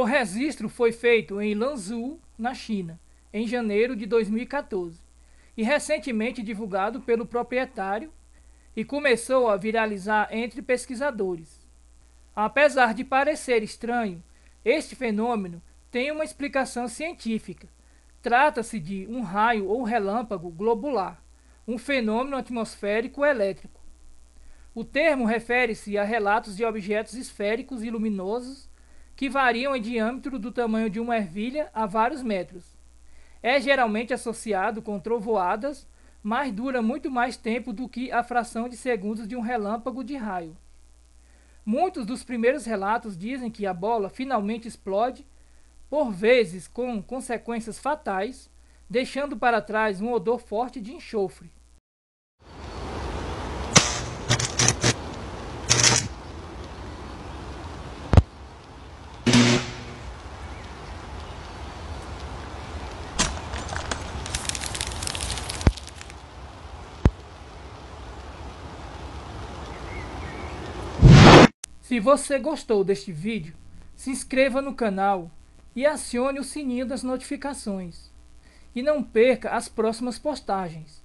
O registro foi feito em Lanzhou, na China, em janeiro de 2014, e recentemente divulgado pelo proprietário e começou a viralizar entre pesquisadores. Apesar de parecer estranho, este fenômeno tem uma explicação científica. Trata-se de um raio ou relâmpago globular, um fenômeno atmosférico elétrico. O termo refere-se a relatos de objetos esféricos e luminosos que variam em diâmetro do tamanho de uma ervilha a vários metros. É geralmente associado com trovoadas, mas dura muito mais tempo do que a fração de segundos de um relâmpago de raio. Muitos dos primeiros relatos dizem que a bola finalmente explode, por vezes com consequências fatais, deixando para trás um odor forte de enxofre. Se você gostou deste vídeo, se inscreva no canal e acione o sininho das notificações. E não perca as próximas postagens.